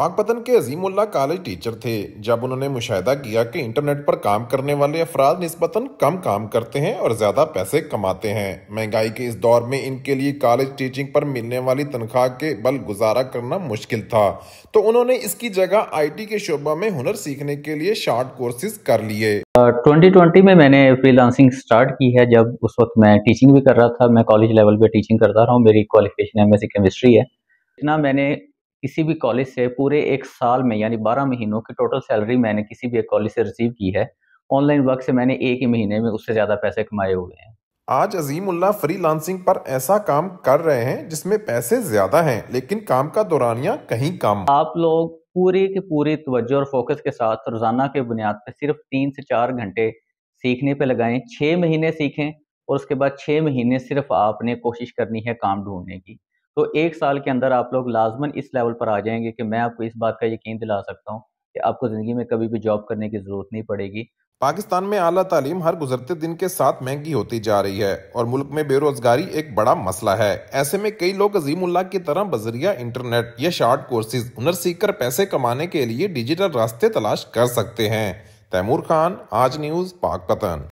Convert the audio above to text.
पाकपतन के Azimullah college teacher थे जब उन्होंने मुशाहिदा किया कि इंटरनेट पर काम करने वाले अफराद नस्बता कम काम करते हैं और ज़्यादा पैसे कमाते हैं महंगाई के इस दौर में इनके लिए कॉलेज टीचिंग पर मिलने वाली तनख्वाह के बल गुजारा करना मुश्किल था तो उन्होंने इसकी जगह आई टी के शोबा में हुनर सीखने के लिए शार्ट कोर्सेज कर लिए ट्वेंटी ट्वेंटी में मैंने फ्रीलांसिंग स्टार्ट की है जब उस वक्त मैं टीचिंग भी कर रहा था मैं कॉलेज लेवल पर टीचिंग करता रहा हूँ मेरी क्वालिफिकेशन एम एस केमिस्ट्री है इतना मैंने किसी भी कॉलेज से पूरे एक साल में यानी बारह महीनों की टोटल सैलरी मैंने किसी भी एक कॉलेज से रिसीव की है ऑनलाइन वर्क से मैंने एक ही महीने में उससे ज़्यादा पैसे कमाए हुए हैं आज अजीमुल्ला फ्रीलांसिंग पर ऐसा काम कर रहे हैं जिसमें पैसे ज़्यादा हैं लेकिन काम का दौरानिया कहीं कम आप लोग पूरी के पूरी तवज्जो और फोकस के साथ रोज़ाना के बुनियाद पर सिर्फ तीन से चार घंटे सीखने पर लगाएं छह महीने सीखें और उसके बाद छह महीने सिर्फ आपने कोशिश करनी है काम ढूंढने की तो एक साल के अंदर आप लोग लाजमन इस लेवल पर आ जाएंगे कि मैं आपको इस बात का यकीन दिला सकता हूँ कि आपको ज़िंदगी में कभी भी जॉब करने की ज़रूरत नहीं पड़ेगी पाकिस्तान में अला तालीम हर गुजरते दिन के साथ महंगी होती जा रही है और मुल्क में बेरोजगारी एक बड़ा मसला है ऐसे में कई लोग अजीमुल्ला की तरह बजरिया इंटरनेट या शार्ट कोर्सेज हुनर सीखकर पैसे कमाने के लिए डिजिटल रास्ते तलाश कर सकते हैं तैमूर खान आज न्यूज पतन